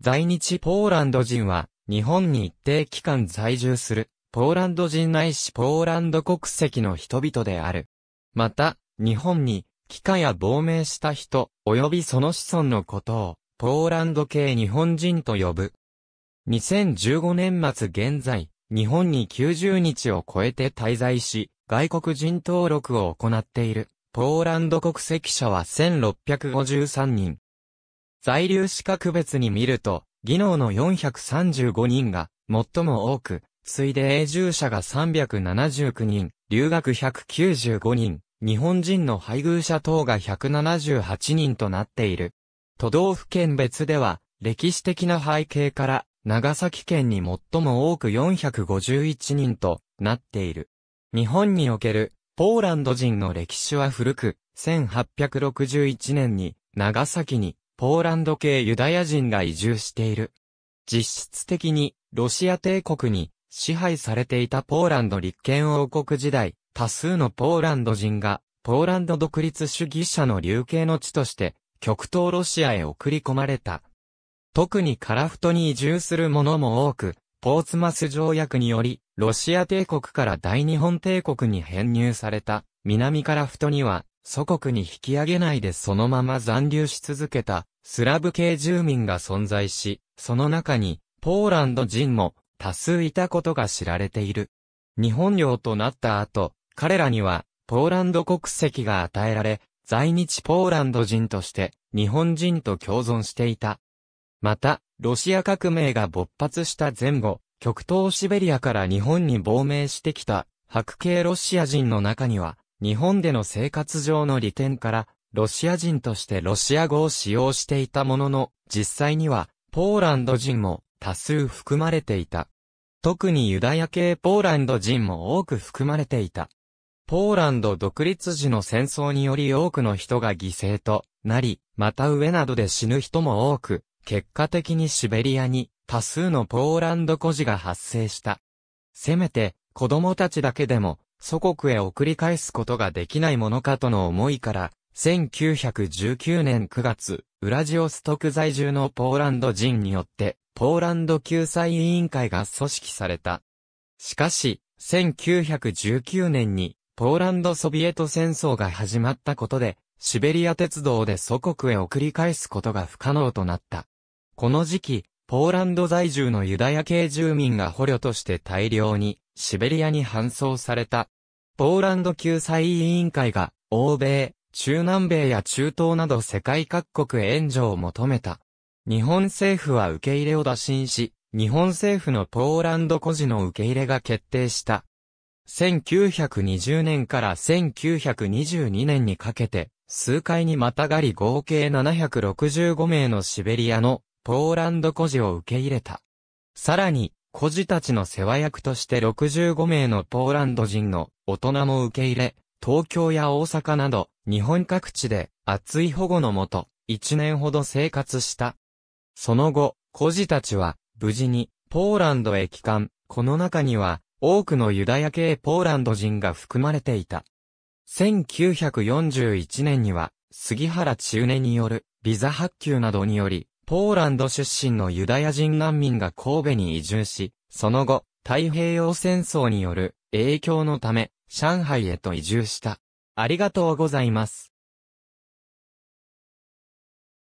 在日ポーランド人は、日本に一定期間在住する、ポーランド人ないしポーランド国籍の人々である。また、日本に、帰化や亡命した人、及びその子孫のことを、ポーランド系日本人と呼ぶ。2015年末現在、日本に90日を超えて滞在し、外国人登録を行っている、ポーランド国籍者は1653人。在留資格別に見ると、技能の435人が最も多く、次いで永住者が379人、留学195人、日本人の配偶者等が178人となっている。都道府県別では、歴史的な背景から、長崎県に最も多く451人となっている。日本における、ポーランド人の歴史は古く、1861年に長崎にポーランド系ユダヤ人が移住している。実質的に、ロシア帝国に支配されていたポーランド立憲王国時代、多数のポーランド人が、ポーランド独立主義者の流刑の地として、極東ロシアへ送り込まれた。特にカラフトに移住する者も多く、ポーツマス条約により、ロシア帝国から大日本帝国に編入された、南カラフトには、祖国に引き上げないでそのまま残留し続けたスラブ系住民が存在し、その中にポーランド人も多数いたことが知られている。日本領となった後、彼らにはポーランド国籍が与えられ、在日ポーランド人として日本人と共存していた。また、ロシア革命が勃発した前後、極東シベリアから日本に亡命してきた白系ロシア人の中には、日本での生活上の利点から、ロシア人としてロシア語を使用していたものの、実際には、ポーランド人も多数含まれていた。特にユダヤ系ポーランド人も多く含まれていた。ポーランド独立時の戦争により多くの人が犠牲となり、また上などで死ぬ人も多く、結果的にシベリアに多数のポーランド孤児が発生した。せめて子供たちだけでも祖国へ送り返すことができないものかとの思いから、1919年9月、ウラジオストク在住のポーランド人によって、ポーランド救済委員会が組織された。しかし、1919年に、ポーランドソビエト戦争が始まったことで、シベリア鉄道で祖国へ送り返すことが不可能となった。この時期、ポーランド在住のユダヤ系住民が捕虜として大量にシベリアに搬送された。ポーランド救済委員会が、欧米、中南米や中東など世界各国へ援助を求めた。日本政府は受け入れを打診し、日本政府のポーランド孤児の受け入れが決定した。1920年から1922年にかけて、数回にまたがり合計765名のシベリアのポーランド孤児を受け入れた。さらに、孤児たちの世話役として65名のポーランド人の大人も受け入れ、東京や大阪など、日本各地で熱い保護のもと、1年ほど生活した。その後、孤児たちは、無事に、ポーランドへ帰還。この中には、多くのユダヤ系ポーランド人が含まれていた。1941年には、杉原千根による、ビザ発給などにより、ポーランド出身のユダヤ人難民が神戸に移住し、その後、太平洋戦争による影響のため、上海へと移住した。ありがとうございます。